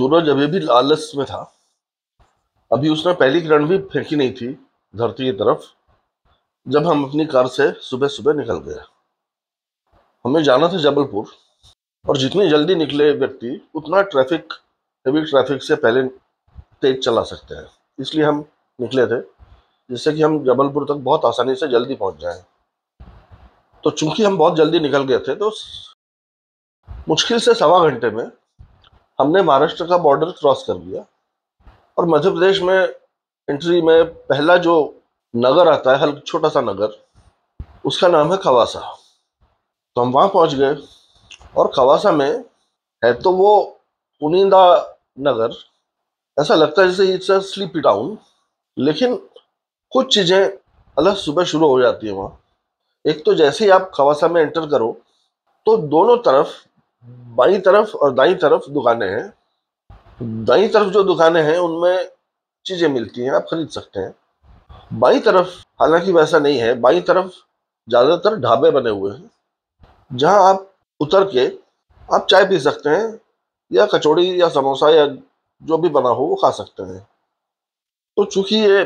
सूरज अभी भी लालस में था अभी उसने पहली किरण भी फेंकी नहीं थी धरती की तरफ जब हम अपनी कार से सुबह सुबह निकल गए हमें जाना था जबलपुर और जितनी जल्दी निकले व्यक्ति उतना ट्रैफिक हेवी ट्रैफिक से पहले तेज चला सकते हैं इसलिए हम निकले थे जिससे कि हम जबलपुर तक बहुत आसानी से जल्दी पहुंच जाएं तो चूंकि हम बहुत जल्दी निकल गए थे तो मुश्किल से सवा घंटे में हमने महाराष्ट्र का बॉर्डर क्रॉस कर लिया और मध्य प्रदेश में एंट्री में पहला जो नगर आता है हल्का छोटा सा नगर उसका नाम है खवासा तो हम वहाँ पहुँच गए और खवासा में है तो वो पुनिंदा नगर ऐसा लगता है जैसे इट्स अ स्लीपी टाउन लेकिन कुछ चीज़ें अलग सुबह शुरू हो जाती है वहाँ एक तो जैसे ही आप खवासा में एंटर करो तो दोनों तरफ बाई तरफ और दाई तरफ दुकानें हैं दाई तरफ जो दुकानें हैं उनमें चीज़ें मिलती हैं आप खरीद सकते हैं बाई तरफ हालांकि वैसा नहीं है बाई तरफ ज़्यादातर ढाबे बने हुए हैं जहां आप उतर के आप चाय पी सकते हैं या कचौड़ी या समोसा या जो भी बना हो वो खा सकते हैं तो चूंकि ये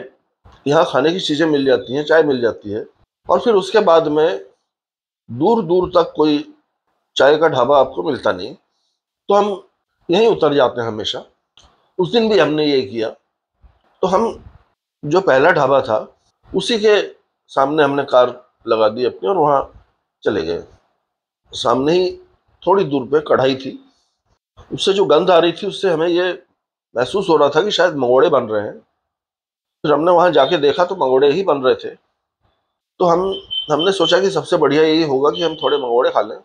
यहाँ खाने की चीज़ें मिल जाती हैं चाय मिल जाती है और फिर उसके बाद में दूर दूर तक कोई चाय का ढाबा आपको मिलता नहीं तो हम यहीं उतर जाते हैं हमेशा उस दिन भी हमने ये किया तो हम जो पहला ढाबा था उसी के सामने हमने कार लगा दी अपनी और वहाँ चले गए सामने ही थोड़ी दूर पे कढ़ाई थी उससे जो गंध आ रही थी उससे हमें ये महसूस हो रहा था कि शायद मंगोड़े बन रहे हैं फिर हमने वहाँ जाके देखा तो मंगोड़े ही बन रहे थे तो हम हमने सोचा कि सबसे बढ़िया यही होगा कि हम थोड़े मंगोड़े खा लें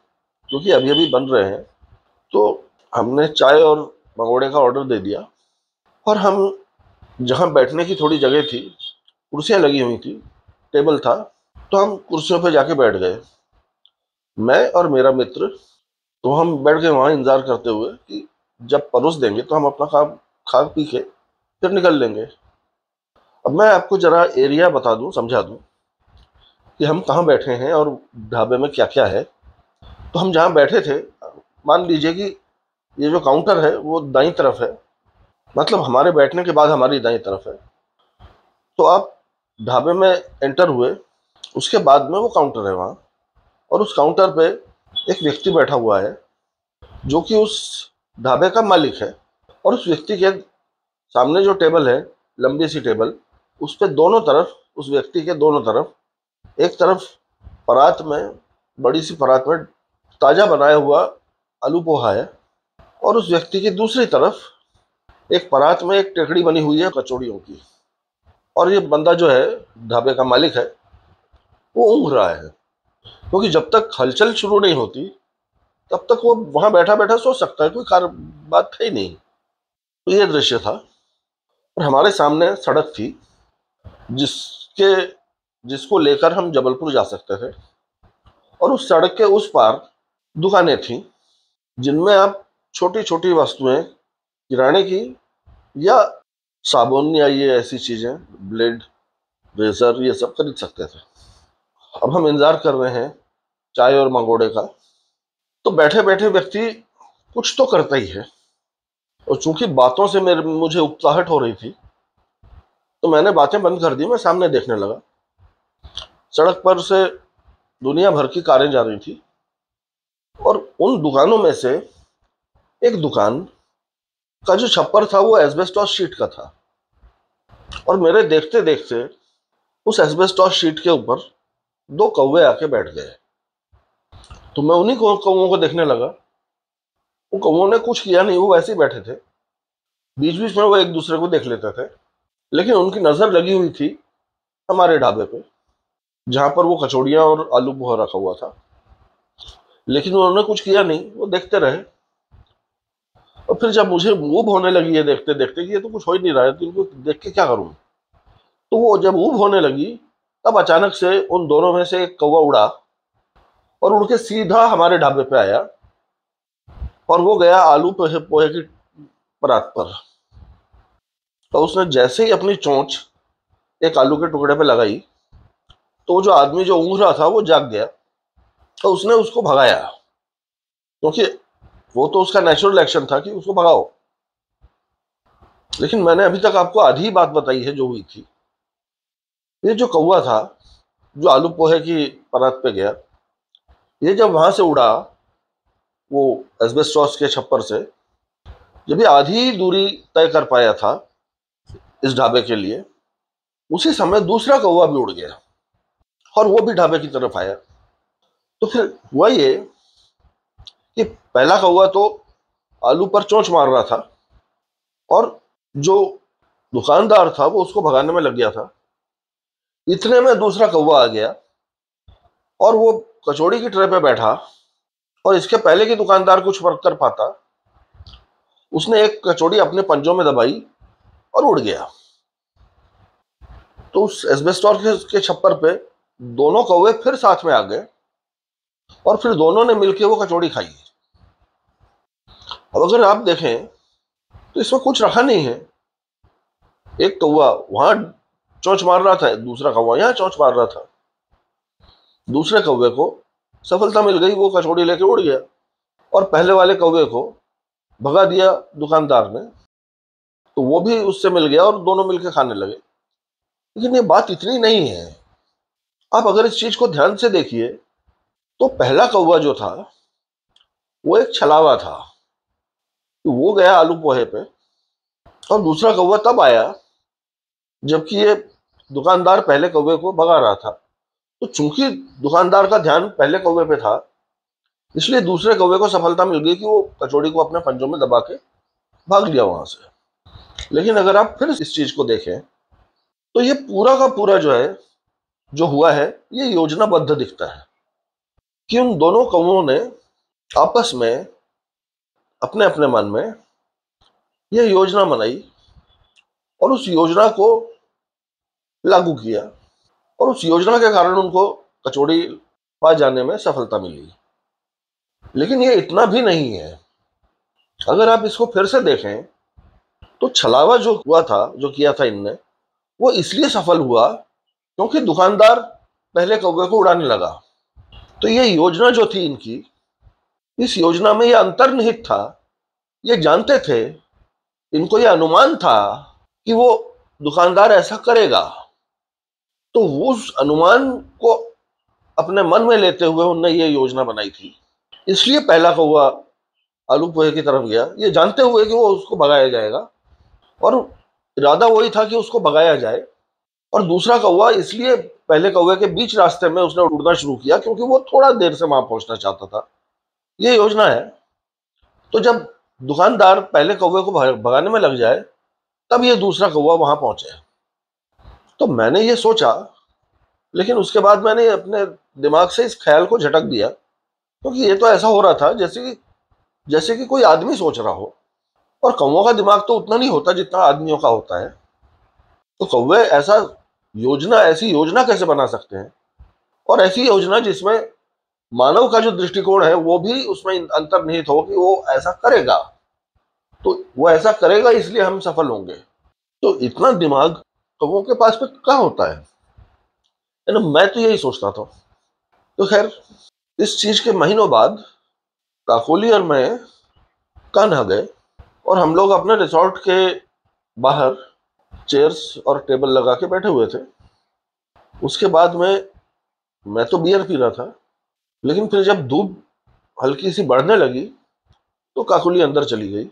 क्योंकि अभी अभी बन रहे हैं तो हमने चाय और मंगोड़े का ऑर्डर दे दिया और हम जहाँ बैठने की थोड़ी जगह थी कुर्सियाँ लगी हुई थी टेबल था तो हम कुर्सियों पर जाके बैठ गए मैं और मेरा मित्र तो हम बैठ गए वहाँ इंतज़ार करते हुए कि जब परोस देंगे तो हम अपना खा खा पी के फिर निकल लेंगे अब मैं आपको ज़रा एरिया बता दूँ समझा दूँ कि हम कहाँ बैठे हैं और ढाबे में क्या क्या है तो हम जहाँ बैठे थे मान लीजिए कि ये जो काउंटर है वो दाई तरफ है मतलब हमारे बैठने के बाद हमारी दाई तरफ है तो आप ढाबे में एंटर हुए उसके बाद में वो काउंटर है वहाँ और उस काउंटर पे एक व्यक्ति बैठा हुआ है जो कि उस ढाबे का मालिक है और उस व्यक्ति के सामने जो टेबल है लंबी सी टेबल उस पर दोनों तरफ उस व्यक्ति के दोनों तरफ एक तरफ परात में बड़ी सी परात में ताज़ा बनाया हुआ आलू पोहा है और उस व्यक्ति की दूसरी तरफ एक परात में एक टेकड़ी बनी हुई है कचौड़ियों की और ये बंदा जो है ढाबे का मालिक है वो ऊँघ रहा है क्योंकि जब तक हलचल शुरू नहीं होती तब तक वो वहाँ बैठा बैठा सो सकता है कोई कार बात है ही नहीं तो ये दृश्य था और हमारे सामने सड़क थी जिसके जिसको लेकर हम जबलपुर जा सकते थे और उस सड़क के उस पार दुकानें थीं जिनमें आप छोटी छोटी वस्तुएं किराने की या साबुन या ये ऐसी चीज़ें ब्लेड रेजर ये सब खरीद सकते थे अब हम इंतज़ार कर रहे हैं चाय और मंगोड़े का तो बैठे बैठे व्यक्ति कुछ तो करता ही है और चूंकि बातों से मेरे मुझे उत्साहट हो रही थी तो मैंने बातें बंद कर दी मैं सामने देखने लगा सड़क पर से दुनिया भर की कारें जा रही थी और उन दुकानों में से एक दुकान का जो छप्पर था वो एस्बेस्टॉस शीट का था और मेरे देखते देखते उस एस्बेस्टॉस शीट के ऊपर दो कौवे आके बैठ गए तो मैं उन्हीं कौओं को देखने लगा वो कौओं ने कुछ किया नहीं वो वैसे ही बैठे थे बीच बीच में वो एक दूसरे को देख लेते थे लेकिन उनकी नज़र लगी हुई थी हमारे ढाबे पे जहाँ पर वो कचौड़ियाँ और आलू बोहा रखा हुआ था लेकिन उन्होंने कुछ किया नहीं वो देखते रहे और फिर जब मुझे मूव होने लगी है देखते देखते कि ये तो कुछ हो ही नहीं रहा है तो इनको देख के क्या करूँ तो वो जब ऊब होने लगी तब अचानक से उन दोनों में से एक कौवा उड़ा और उड़ के सीधा हमारे ढाबे पे आया और वो गया आलू पोहे पोहे की परात पर तो उसने जैसे ही अपनी चोंच एक आलू के टुकड़े पे लगाई तो जो आदमी जो ऊँघ रहा था वो जाग गया तो उसने उसको भगाया क्योंकि वो तो उसका नेचुरल एक्शन था कि उसको भगाओ लेकिन मैंने अभी तक आपको आधी बात बताई है जो हुई थी ये जो कौआ था जो आलू पोहे की परत पे गया ये जब वहां से उड़ा वो एस्बेस्टॉस के छप्पर से जब ये आधी दूरी तय कर पाया था इस ढाबे के लिए उसी समय दूसरा कौवा भी उड़ गया और वो भी ढाबे की तरफ आया तो फिर हुआ ये कि पहला कौआ तो आलू पर चोंच मार रहा था और जो दुकानदार था वो उसको भगाने में लग गया था इतने में दूसरा कौवा आ गया और वो कचौड़ी की ट्रे पे बैठा और इसके पहले की दुकानदार कुछ फर्क कर पाता उसने एक कचौड़ी अपने पंजों में दबाई और उड़ गया तो उस एसबेस्टोर के छप्पर पे दोनों कौवे फिर साथ में आ गए और फिर दोनों ने मिलकर वो कचौड़ी खाई है अब अगर आप देखें तो इसमें कुछ रखा नहीं है एक कौआ तो वहां चौंच मार रहा था दूसरा कौवा यहां चौंच मार रहा था दूसरे कौवे को सफलता मिल गई वो कचौड़ी लेके उड़ गया और पहले वाले कौवे को भगा दिया दुकानदार ने तो वो भी उससे मिल गया और दोनों मिलकर खाने लगे लेकिन ये बात इतनी नहीं है आप अगर इस चीज को ध्यान से देखिए तो पहला कौवा जो था वो एक छलावा था वो गया आलू पोहे पे और दूसरा कौवा तब आया जबकि ये दुकानदार पहले कौवे को भगा रहा था तो चूंकि दुकानदार का ध्यान पहले कौवे पे था इसलिए दूसरे कौवे को सफलता मिल गई कि वो कचौड़ी को अपने पंजों में दबा के भाग लिया वहां से लेकिन अगर आप फिर इस चीज को देखें तो ये पूरा का पूरा जो है जो हुआ है ये योजनाबद्ध दिखता है कि उन दोनों कौमों ने आपस में अपने अपने मन में यह योजना बनाई और उस योजना को लागू किया और उस योजना के कारण उनको कचौड़ी पा जाने में सफलता मिली लेकिन यह इतना भी नहीं है अगर आप इसको फिर से देखें तो छलावा जो हुआ था जो किया था इनने वो इसलिए सफल हुआ क्योंकि दुकानदार पहले कौवे को उड़ाने लगा तो ये योजना जो थी इनकी इस योजना में यह अंतर्निहित था ये जानते थे इनको यह अनुमान था कि वो दुकानदार ऐसा करेगा तो उस अनुमान को अपने मन में लेते हुए उनने ये योजना बनाई थी इसलिए पहला कौआ आलू पोहे की तरफ गया ये जानते हुए कि वो उसको भगाया जाएगा और इरादा वही था कि उसको भगाया जाए और दूसरा कौआ इसलिए पहले कौए के बीच रास्ते में उसने उड़ना शुरू किया क्योंकि वो थोड़ा देर से वहां पहुंचना चाहता था ये योजना है तो जब दुकानदार पहले कौए को भगाने में लग जाए तब ये दूसरा कौआ वहां पहुंचे तो मैंने ये सोचा लेकिन उसके बाद मैंने अपने दिमाग से इस ख्याल को झटक दिया क्योंकि तो ये तो ऐसा हो रहा था जैसे कि जैसे कि कोई आदमी सोच रहा हो और कौओं का दिमाग तो उतना नहीं होता जितना आदमियों का होता है तो कौए ऐसा योजना ऐसी योजना कैसे बना सकते हैं और ऐसी योजना जिसमें मानव का जो दृष्टिकोण है वो भी उसमें अंतर्निहित हो कि वो ऐसा करेगा तो वो ऐसा करेगा इसलिए हम सफल होंगे तो इतना दिमाग कौओं के पास में क्या होता है मैं तो यही सोचता था तो खैर इस चीज के महीनों बाद काकोली और मैं कान्हा गए और हम लोग अपने रिसोर्ट के बाहर चेयर्स और टेबल लगा के बैठे हुए थे उसके बाद में मैं तो बियर पी रहा था लेकिन फिर जब धूप हल्की सी बढ़ने लगी तो काकुली अंदर चली गई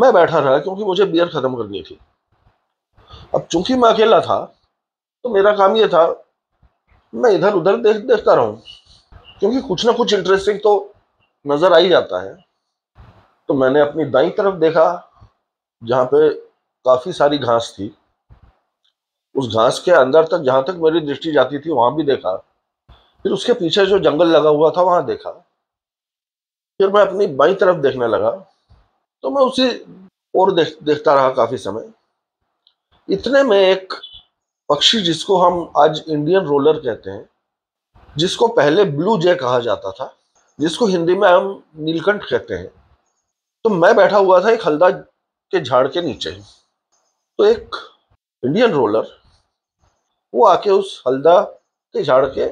मैं बैठा रहा क्योंकि मुझे बियर ख़त्म करनी थी अब चूंकि मैं अकेला था तो मेरा काम ये था मैं इधर उधर देख देखता रहूँ क्योंकि कुछ ना कुछ इंटरेस्टिंग तो नज़र आ ही जाता है तो मैंने अपनी दाई तरफ देखा जहाँ पे काफ़ी सारी घास थी उस घास के अंदर तक जहाँ तक मेरी दृष्टि जाती थी वहाँ भी देखा फिर उसके पीछे जो जंगल लगा हुआ था वहाँ देखा फिर मैं अपनी बाई तरफ देखने लगा तो मैं उसी और देख देखता रहा काफ़ी समय इतने में एक पक्षी जिसको हम आज इंडियन रोलर कहते हैं जिसको पहले ब्लू जे कहा जाता था जिसको हिंदी में हम नीलकंठ कहते हैं तो मैं बैठा हुआ था एक हल्दा के झाड़ के नीचे तो एक इंडियन रोलर वो आके उस हल्दा के झाड़ के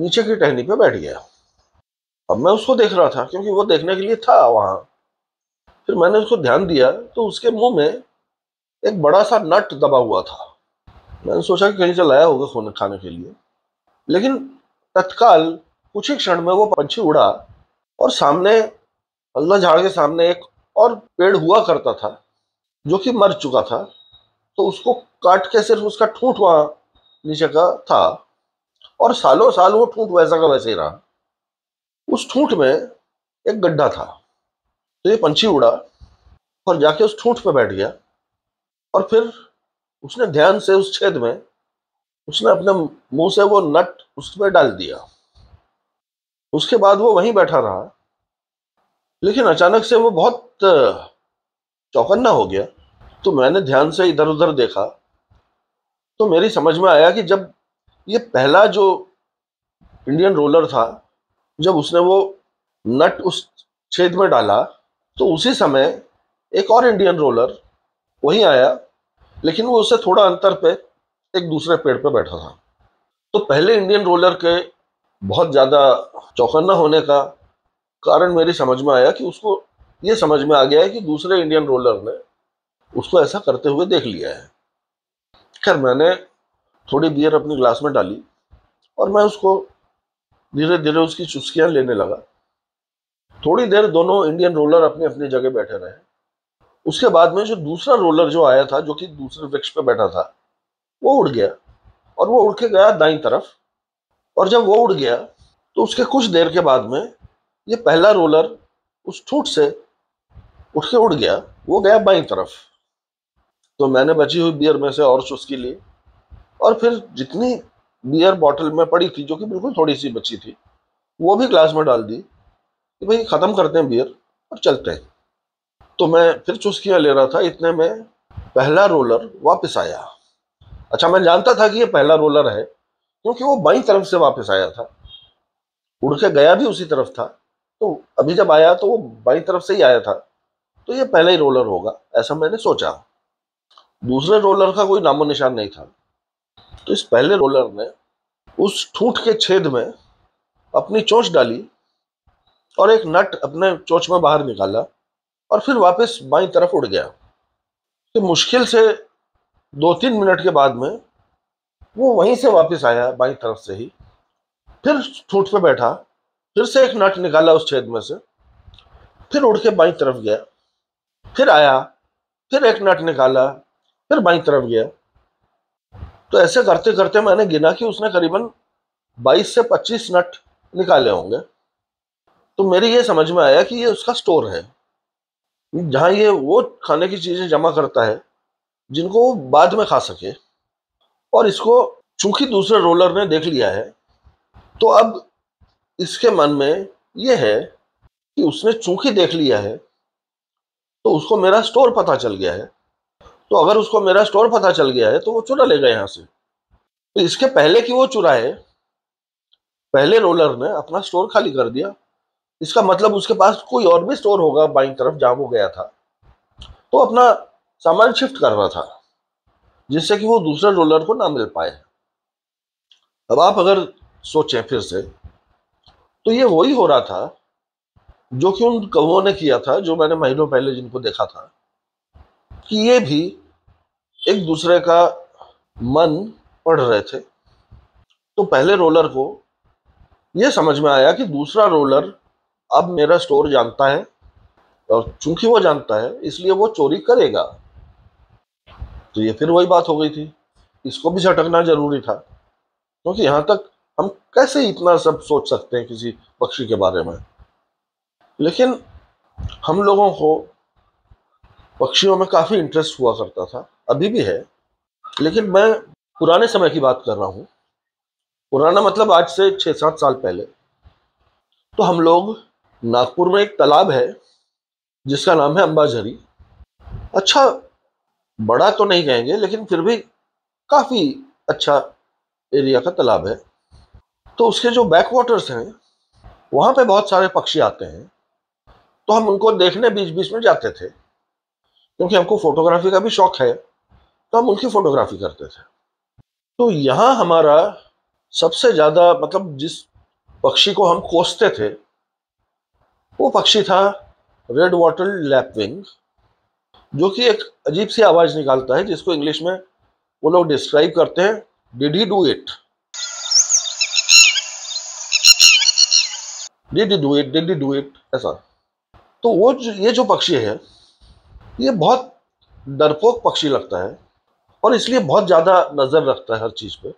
नीचे की टहनी पे बैठ गया अब मैं उसको देख रहा था क्योंकि वो देखने के लिए था वहां फिर मैंने उसको ध्यान दिया तो उसके मुंह में एक बड़ा सा नट दबा हुआ था मैंने सोचा कि कहीं से लाया होगा खोने खाने के लिए लेकिन तत्काल कुछ ही क्षण में वो पंछी उड़ा और सामने हल्दा झाड़ के सामने एक और पेड़ हुआ करता था जो कि मर चुका था तो उसको काट के सिर्फ उसका ठूंठ वहाँ नीचे का था और सालों साल वो ठूंठ वैसा का वैसे ही रहा उस ठूंठ में एक गड्ढा था तो ये पंछी उड़ा और जाके उस ठूंठ पे बैठ गया और फिर उसने ध्यान से उस छेद में उसने अपने मुंह से वो नट उस पर डाल दिया उसके बाद वो वहीं बैठा रहा लेकिन अचानक से वो बहुत चौकन्ना हो गया तो मैंने ध्यान से इधर उधर देखा तो मेरी समझ में आया कि जब ये पहला जो इंडियन रोलर था जब उसने वो नट उस छेद में डाला तो उसी समय एक और इंडियन रोलर वहीं आया लेकिन वो उससे थोड़ा अंतर पे एक दूसरे पेड़ पे बैठा था तो पहले इंडियन रोलर के बहुत ज़्यादा चौकन्ना होने का कारण मेरी समझ में आया कि उसको ये समझ में आ गया है कि दूसरे इंडियन रोलर ने उसको ऐसा करते हुए देख लिया है खैर मैंने थोड़ी बियर अपनी ग्लास में डाली और मैं उसको धीरे धीरे उसकी चुस्कियाँ लेने लगा थोड़ी देर दोनों इंडियन रोलर अपनी अपनी जगह बैठे रहे उसके बाद में जो दूसरा रोलर जो आया था जो कि दूसरे वृक्ष पर बैठा था वो उड़ गया और वो उड़ के गया दाई तरफ और जब वो उड़ गया तो उसके कुछ देर के बाद में ये पहला रोलर उस ठूट से उठ के उड़ गया वो गया बाई तरफ तो मैंने बची हुई बियर में से और चुस्की ली और फिर जितनी बियर बॉटल में पड़ी थी जो कि बिल्कुल थोड़ी सी बची थी वो भी ग्लास में डाल दी कि भाई ख़त्म करते हैं बियर और चलते हैं तो मैं फिर चुस्कियाँ ले रहा था इतने में पहला रोलर वापस आया अच्छा मैं जानता था कि ये पहला रोलर है क्योंकि वो बाई तरफ से वापस आया था उड़ के गया भी उसी तरफ था तो अभी जब आया तो वो बाई तरफ से ही आया था तो ये पहला ही रोलर होगा ऐसा मैंने सोचा दूसरे रोलर का कोई नामो निशान नहीं था तो इस पहले रोलर ने उस ठूंठ के छेद में अपनी चोंच डाली और एक नट अपने चोंच में बाहर निकाला और फिर वापस बाई तरफ उड़ गया तो मुश्किल से दो तीन मिनट के बाद में वो वहीं से वापस आया बाई तरफ से ही फिर ठूठ पे बैठा फिर से एक नट निकाला उस छेद में से फिर उड़ के बाई तरफ गया फिर आया फिर एक नट निकाला फिर बाई तरफ गया तो ऐसे करते करते मैंने गिना कि उसने करीबन 22 से 25 नट निकाले होंगे तो मेरी ये समझ में आया कि ये उसका स्टोर है जहाँ ये वो खाने की चीज़ें जमा करता है जिनको वो बाद में खा सके और इसको चूंकि दूसरे रोलर ने देख लिया है तो अब इसके मन में ये है कि उसने चूंकि देख लिया है तो उसको मेरा स्टोर पता चल गया है तो अगर उसको मेरा स्टोर पता चल गया है तो वो चुरा लेगा यहाँ से तो इसके पहले कि वो चुराए पहले रोलर ने अपना स्टोर खाली कर दिया इसका मतलब उसके पास कोई और भी स्टोर होगा बाइक तरफ जाम हो गया था तो अपना सामान शिफ्ट कर रहा था जिससे कि वो दूसरे रोलर को ना मिल पाए अब आप अगर सोचें फिर से तो ये वही हो रहा था जो कि उन कौओं ने किया था जो मैंने महीनों पहले जिनको देखा था कि ये भी एक दूसरे का मन पढ़ रहे थे तो पहले रोलर को ये समझ में आया कि दूसरा रोलर अब मेरा स्टोर जानता है और चूंकि वो जानता है इसलिए वो चोरी करेगा तो ये फिर वही बात हो गई थी इसको भी झटकना जरूरी था क्योंकि तो तक हम कैसे इतना सब सोच सकते हैं किसी पक्षी के बारे में लेकिन हम लोगों को पक्षियों में काफ़ी इंटरेस्ट हुआ करता था अभी भी है लेकिन मैं पुराने समय की बात कर रहा हूँ पुराना मतलब आज से छः सात साल पहले तो हम लोग नागपुर में एक तालाब है जिसका नाम है अम्बाझरी अच्छा बड़ा तो नहीं कहेंगे लेकिन फिर भी काफ़ी अच्छा एरिया का तालाब है तो उसके जो बैक वाटर्स हैं वहाँ पे बहुत सारे पक्षी आते हैं तो हम उनको देखने बीच बीच में जाते थे क्योंकि हमको फोटोग्राफी का भी शौक है तो हम उनकी फोटोग्राफी करते थे तो यहाँ हमारा सबसे ज़्यादा मतलब जिस पक्षी को हम कोसते थे वो पक्षी था रेड वाटर लैपविंग जो कि एक अजीब सी आवाज़ निकालता है जिसको इंग्लिश में वो लोग डिस्क्राइब करते हैं did he do it did do it did do it ऐसा तो वो जो, ये जो पक्षी है ये बहुत डरपोक पक्षी लगता है और इसलिए बहुत ज़्यादा नज़र रखता है हर चीज़ पे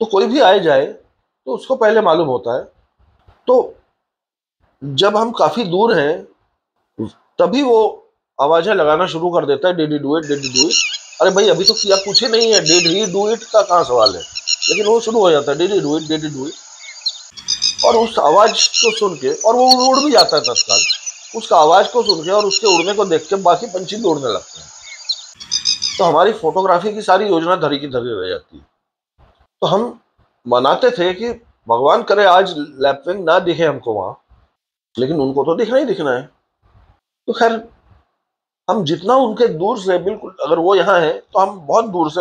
तो कोई भी आए जाए तो उसको पहले मालूम होता है तो जब हम काफ़ी दूर हैं तभी वो आवाज़ें लगाना शुरू कर देता है did he do it did he do it अरे भाई अभी तो किया कुछ ही नहीं है डेड ही डू इट का कहाँ सवाल है लेकिन वो शुरू हो जाता है did he do it did he do it और उस आवाज़ को सुन के और वो उड़ भी जाता है तत्काल उसका आवाज़ को सुन के और उसके उड़ने को देख के बाकी पंछी दौड़ने लगते हैं तो हमारी फोटोग्राफी की सारी योजना धरी की धरी रह जाती है तो हम मनाते थे कि भगवान करे आज लैपविंग ना दिखे हमको वहाँ लेकिन उनको तो दिखना ही दिखना है तो खैर हम जितना उनके दूर से बिल्कुल अगर वो यहाँ है तो हम बहुत दूर से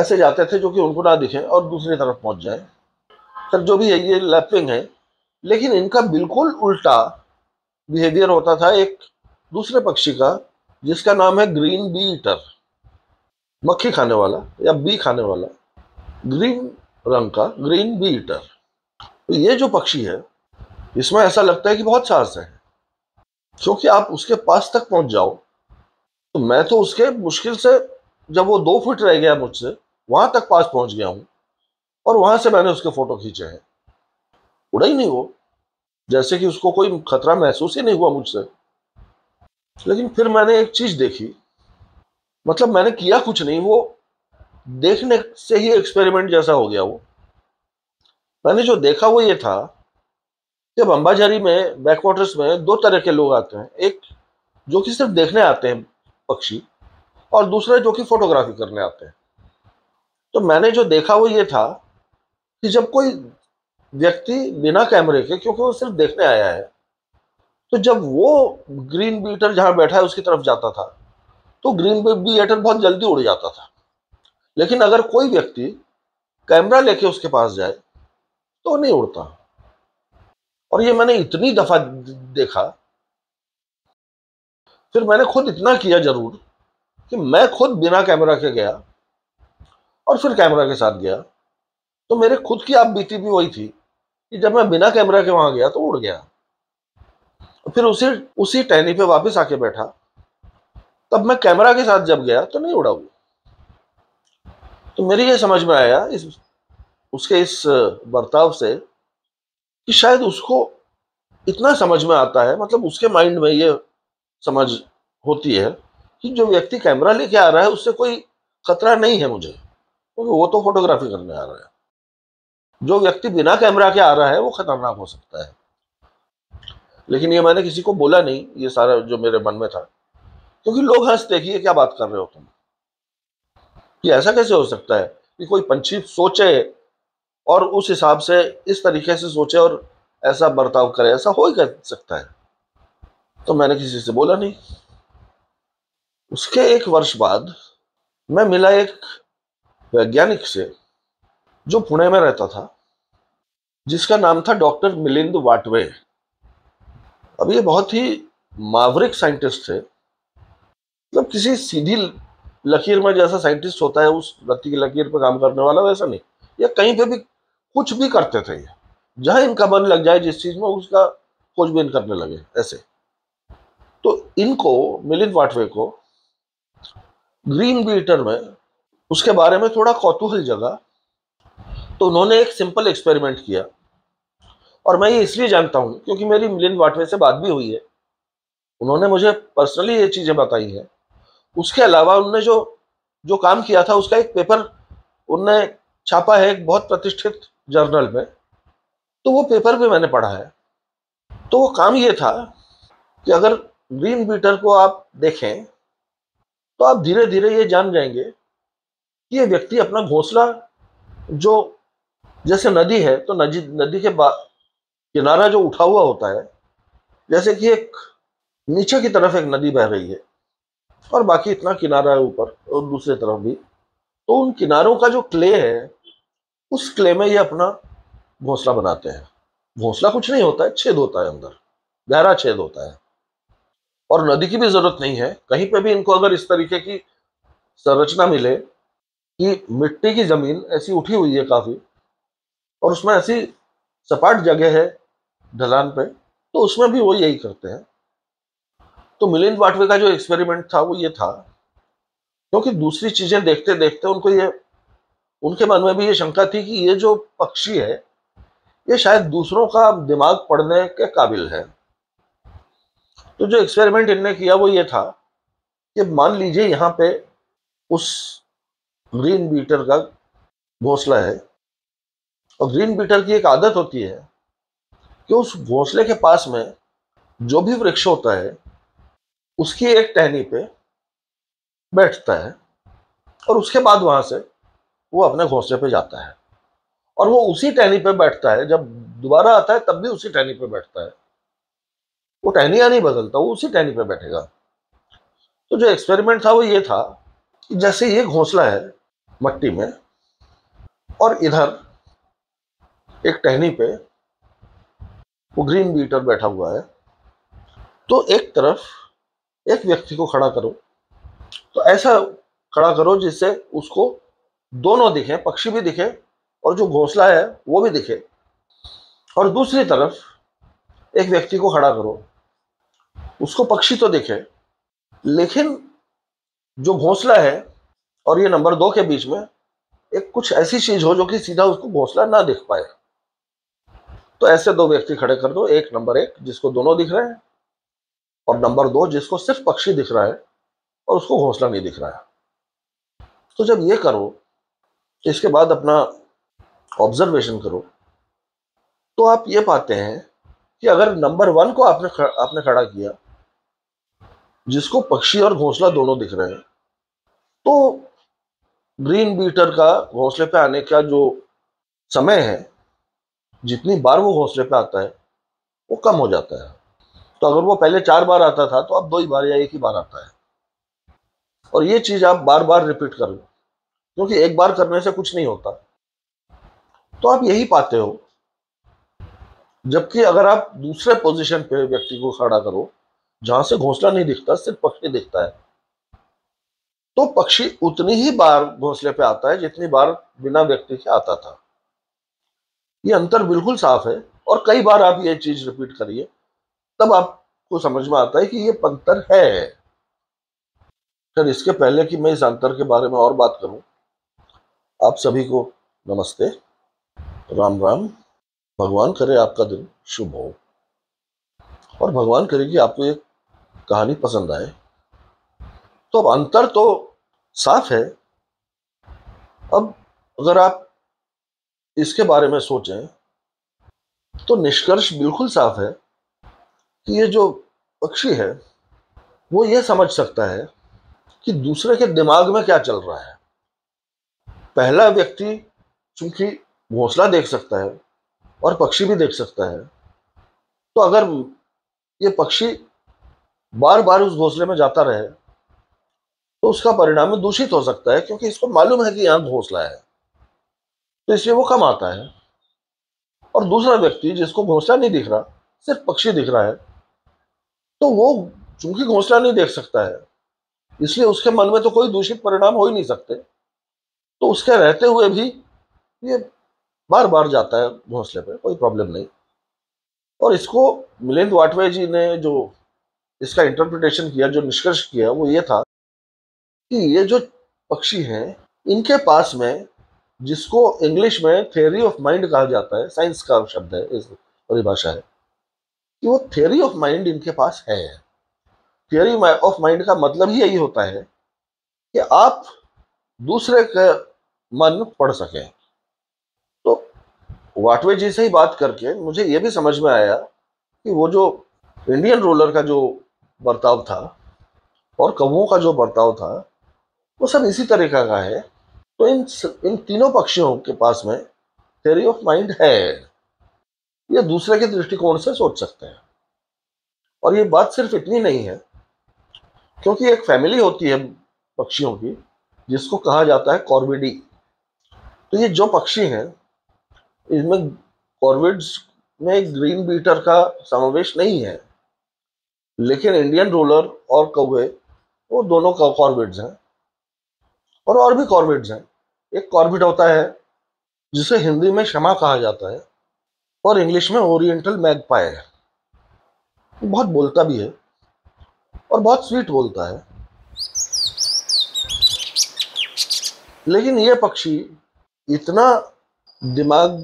ऐसे जाते थे जो कि उनको ना दिखे और दूसरी तरफ पहुँच जाए खैर जो भी है ये लैपिंग है लेकिन इनका बिल्कुल उल्टा बिहेवियर होता था एक दूसरे पक्षी का जिसका नाम है ग्रीन बी ईटर मक्खी खाने वाला या बी खाने वाला ग्रीन रंग का ग्रीन बी ईटर तो ये जो पक्षी है इसमें ऐसा लगता है कि बहुत साहस है क्योंकि आप उसके पास तक पहुंच जाओ तो मैं तो उसके मुश्किल से जब वो दो फुट रह गया मुझसे वहां तक पास पहुंच गया हूँ और वहां से मैंने उसके फोटो खींचे हैं उड़ा ही नहीं वो जैसे कि उसको कोई खतरा महसूस ही नहीं हुआ मुझसे लेकिन फिर मैंने एक चीज देखी मतलब मैंने किया कुछ नहीं वो देखने से ही एक्सपेरिमेंट जैसा हो गया वो मैंने जो देखा वो ये था कि बम्बाझारी में बैकवाटर्स में दो तरह के लोग आते हैं एक जो कि सिर्फ देखने आते हैं पक्षी और दूसरे जो कि फोटोग्राफी करने आते हैं तो मैंने जो देखा वो ये था कि जब कोई व्यक्ति बिना कैमरे के क्योंकि वो सिर्फ देखने आया है तो जब वो ग्रीन बीटर जहाँ बैठा है उसकी तरफ जाता था तो ग्रीन बीटर बहुत जल्दी उड़ जाता था लेकिन अगर कोई व्यक्ति कैमरा लेके उसके पास जाए तो नहीं उड़ता और ये मैंने इतनी दफा देखा फिर मैंने खुद इतना किया जरूर कि मैं खुद बिना कैमरा के गया और फिर कैमरा के साथ गया तो मेरे खुद की आप बीती भी वही थी कि जब मैं बिना कैमरा के वहां गया तो उड़ गया फिर उसी उसी टहनी पे वापस आके बैठा तब मैं कैमरा के साथ जब गया तो नहीं उड़ा वो तो मेरी ये समझ में आया इस उसके इस बर्ताव से कि शायद उसको इतना समझ में आता है मतलब उसके माइंड में ये समझ होती है कि जो व्यक्ति कैमरा लेके आ रहा है उससे कोई खतरा नहीं है मुझे क्योंकि तो वो तो फोटोग्राफी करने आ रहा है जो व्यक्ति बिना कैमरा के आ रहा है वो खतरनाक हो सकता है लेकिन ये मैंने किसी को बोला नहीं ये सारा जो मेरे मन में था क्योंकि लोग हंसते कि ये क्या बात कर रहे हो तुम ये ऐसा कैसे हो सकता है कि कोई पंछी सोचे और उस हिसाब से इस तरीके से सोचे और ऐसा बर्ताव करे ऐसा हो ही कर सकता है तो मैंने किसी से बोला नहीं उसके एक वर्ष बाद मैं मिला एक वैज्ञानिक से जो पुणे में रहता था जिसका नाम था डॉक्टर मिलिंद वाटवे अब ये बहुत ही मावरिक साइंटिस्ट थे मतलब किसी सीधी लकीर में जैसा साइंटिस्ट होता है उस रत्ती की लकीर पर काम करने वाला वैसा नहीं या कहीं पे भी कुछ भी करते थे ये जहां इनका मन लग जाए जिस चीज़ में उसका खोजबीन करने लगे ऐसे तो इनको मिलिंद वाटवे को ग्रीन बीटर में उसके बारे में थोड़ा कौतूहल जगा तो उन्होंने एक सिंपल एक्सपेरिमेंट किया और मैं ये इसलिए जानता हूँ क्योंकि मेरी मिलिन वाटवे से बात भी हुई है उन्होंने मुझे पर्सनली ये चीज़ें बताई है उसके अलावा उन्होंने जो जो काम किया था उसका एक पेपर उनने छापा है एक बहुत प्रतिष्ठित जर्नल में तो वो पेपर भी मैंने पढ़ा है तो वो काम ये था कि अगर ग्रीन बीटर को आप देखें तो आप धीरे धीरे ये जान जाएंगे कि ये व्यक्ति अपना घोंसला जो जैसे नदी है तो नदी नदी के किनारा जो उठा हुआ होता है जैसे कि एक नीचे की तरफ एक नदी बह रही है और बाकी इतना किनारा है ऊपर और दूसरी तरफ भी तो उन किनारों का जो क्ले है उस क्ले में ये अपना घोंसला बनाते हैं घोंसला कुछ नहीं होता है छेद होता है अंदर गहरा छेद होता है और नदी की भी जरूरत नहीं है कहीं पे भी इनको अगर इस तरीके की संरचना मिले कि मिट्टी की जमीन ऐसी उठी हुई है काफी और उसमें ऐसी सपाट जगह है ढलान पे तो उसमें भी वो यही करते हैं तो मिलिंद वाटवे का जो एक्सपेरिमेंट था वो ये था क्योंकि दूसरी चीजें देखते देखते उनको ये उनके मन में भी ये शंका थी कि ये जो पक्षी है ये शायद दूसरों का दिमाग पढ़ने के काबिल है तो जो एक्सपेरिमेंट इनने किया वो ये था कि मान लीजिए यहाँ पे उस ग्रीन बीटर का घोंसला है और ग्रीन बीटल की एक आदत होती है कि उस घोंसले के पास में जो भी वृक्ष होता है उसकी एक टहनी पे बैठता है और उसके बाद वहाँ से वो अपने घोंसले पे जाता है और वो उसी टहनी पे बैठता है जब दोबारा आता है तब भी उसी टहनी पे बैठता है वो टहनिया नहीं बदलता वो उसी टहनी पे बैठेगा तो जो एक्सपेरिमेंट था वो ये था कि जैसे ये घोंसला है मट्टी में और इधर एक टहनी पे वो ग्रीन बीटर बैठा हुआ है तो एक तरफ एक व्यक्ति को खड़ा करो तो ऐसा खड़ा करो जिससे उसको दोनों दिखे पक्षी भी दिखे और जो घोंसला है वो भी दिखे और दूसरी तरफ एक व्यक्ति को खड़ा करो उसको पक्षी तो दिखे लेकिन जो घोंसला है और ये नंबर दो के बीच में एक कुछ ऐसी चीज हो जो कि सीधा उसको घोंसला ना दिख पाए तो ऐसे दो व्यक्ति खड़े कर दो एक नंबर एक जिसको दोनों दिख रहे हैं और नंबर दो जिसको सिर्फ पक्षी दिख रहा है और उसको घोंसला नहीं दिख रहा है तो जब ये करो तो इसके बाद अपना ऑब्जर्वेशन करो तो आप ये पाते हैं कि अगर नंबर वन को आपने खड़, आपने खड़ा किया जिसको पक्षी और घोंसला दोनों दिख रहे हैं तो ग्रीन बीटर का घोंसले पे आने का जो समय है जितनी बार वो हौसले पे आता है वो कम हो जाता है तो अगर वो पहले चार बार आता था तो अब दो ही बार या एक ही बार आता है और ये चीज़ आप बार बार रिपीट कर लो क्योंकि एक बार करने से कुछ नहीं होता तो आप यही पाते हो जबकि अगर आप दूसरे पोजीशन पे व्यक्ति को खड़ा करो जहां से घोंसला नहीं दिखता सिर्फ पक्षी दिखता है तो पक्षी उतनी ही बार घोंसले पे आता है जितनी बार बिना व्यक्ति के आता था ये अंतर बिल्कुल साफ है और कई बार आप ये चीज रिपीट करिए तब आपको समझ में आता है कि ये पंतर है इसके पहले कि मैं इस अंतर के बारे में और बात करूं आप सभी को नमस्ते राम राम भगवान करे आपका दिन शुभ हो और भगवान करे कि आपको ये कहानी पसंद आए तो अब अंतर तो साफ है अब अगर आप इसके बारे में सोचें तो निष्कर्ष बिल्कुल साफ है कि ये जो पक्षी है वो ये समझ सकता है कि दूसरे के दिमाग में क्या चल रहा है पहला व्यक्ति चूंकि घोंसला देख सकता है और पक्षी भी देख सकता है तो अगर ये पक्षी बार बार उस घोंसले में जाता रहे तो उसका परिणाम दूषित हो सकता है क्योंकि इसको मालूम है कि यहाँ घोंसला है तो इसलिए वो कम आता है और दूसरा व्यक्ति जिसको घोंसला नहीं दिख रहा सिर्फ पक्षी दिख रहा है तो वो चूंकि घोंसला नहीं देख सकता है इसलिए उसके मन में तो कोई दूषित परिणाम हो ही नहीं सकते तो उसके रहते हुए भी ये बार बार जाता है घोंसले पे कोई प्रॉब्लम नहीं और इसको मिलिंद वाटवे जी ने जो इसका इंटरप्रिटेशन किया जो निष्कर्ष किया वो ये था कि ये जो पक्षी हैं इनके पास में जिसको इंग्लिश में थ्योरी ऑफ माइंड कहा जाता है साइंस का शब्द है इस परिभाषा है कि वो थ्योरी ऑफ माइंड इनके पास है थ्योरी ऑफ माइंड का मतलब ही यही होता है कि आप दूसरे के मन पढ़ सकें तो वाटवे जी से ही बात करके मुझे ये भी समझ में आया कि वो जो इंडियन रूलर का जो बर्ताव था और कौवों का जो बर्ताव था वो सब इसी तरीका का है तो इन इन तीनों पक्षियों के पास में थेरी ऑफ माइंड है ये दूसरे के दृष्टिकोण से सोच सकते हैं और ये बात सिर्फ इतनी नहीं है क्योंकि एक फैमिली होती है पक्षियों की जिसको कहा जाता है कॉर्बिडी तो ये जो पक्षी हैं इसमें कॉर्बिड्स में ग्रीन बीटर का समावेश नहीं है लेकिन इंडियन रोलर और कौवे वो दोनों कॉर्बिड्स हैं और और भी कॉर्बिट्स हैं एक कॉर्बिट होता है जिसे हिंदी में क्षमा कहा जाता है और इंग्लिश में ओरिएंटल पाए है बहुत बोलता भी है और बहुत स्वीट बोलता है लेकिन ये पक्षी इतना दिमाग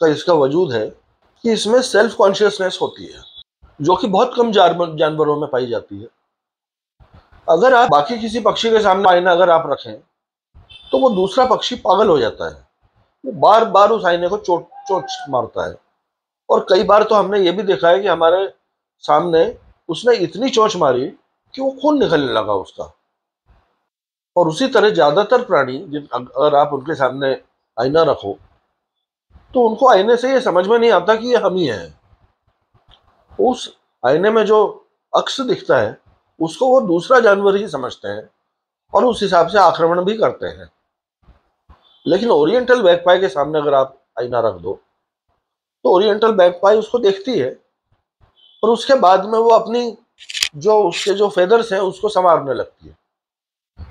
का इसका वजूद है कि इसमें सेल्फ कॉन्शियसनेस होती है जो कि बहुत कम जानवरों में पाई जाती है अगर आप बाकी किसी पक्षी के सामने आईना अगर आप रखें तो वो दूसरा पक्षी पागल हो जाता है वो बार बार उस आईने को चोट चोट मारता है और कई बार तो हमने ये भी देखा है कि हमारे सामने उसने इतनी चोच मारी कि वो खून निकलने लगा उसका और उसी तरह ज़्यादातर प्राणी जिन अगर आप उनके सामने आईना रखो तो उनको आईने से ये समझ में नहीं आता कि ये हम ही हैं उस आईने में जो अक्स दिखता है उसको वो दूसरा जानवर ही समझते हैं और उस हिसाब से आक्रमण भी करते हैं लेकिन ओरिएंटल बैगपाई के सामने अगर आप आईना रख दो तो ओरिएंटल बैगपाई उसको देखती है और उसके बाद में वो अपनी जो उसके जो फेदर्स हैं उसको संवारने लगती है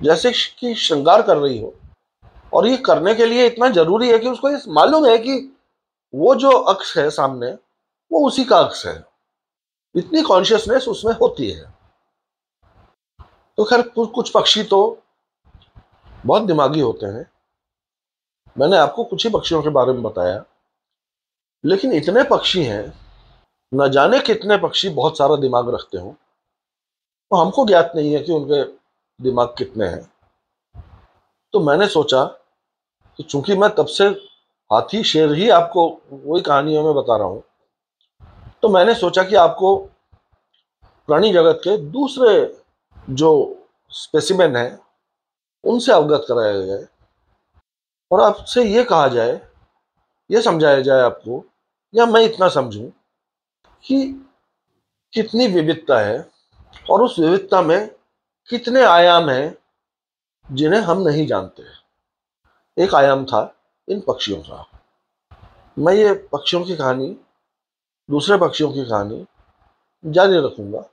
जैसे कि श्रृंगार कर रही हो और ये करने के लिए इतना जरूरी है कि उसको ये मालूम है कि वो जो अक्स है सामने वो उसी का अक्स है इतनी कॉन्शियसनेस उसमें होती है तो खैर कुछ पक्षी तो बहुत दिमागी होते हैं मैंने आपको कुछ ही पक्षियों के बारे में बताया लेकिन इतने पक्षी हैं न जाने कितने पक्षी बहुत सारा दिमाग रखते हों तो हमको ज्ञात नहीं है कि उनके दिमाग कितने हैं तो मैंने सोचा कि चूंकि मैं तब से हाथी शेर ही आपको वही कहानियों में बता रहा हूँ तो मैंने सोचा कि आपको प्राणी जगत के दूसरे जो स्पेसिमेन है उनसे अवगत कराया जाए और आपसे ये कहा जाए ये समझाया जाए आपको या मैं इतना समझूं कि कितनी विविधता है और उस विविधता में कितने आयाम हैं जिन्हें हम नहीं जानते एक आयाम था इन पक्षियों का मैं ये पक्षियों की कहानी दूसरे पक्षियों की कहानी जारी रखूँगा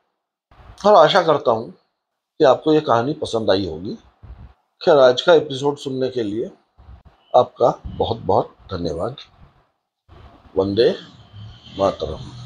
और आशा करता हूँ कि आपको ये कहानी पसंद आई होगी खैर आज का एपिसोड सुनने के लिए आपका बहुत बहुत धन्यवाद वंदे मातरम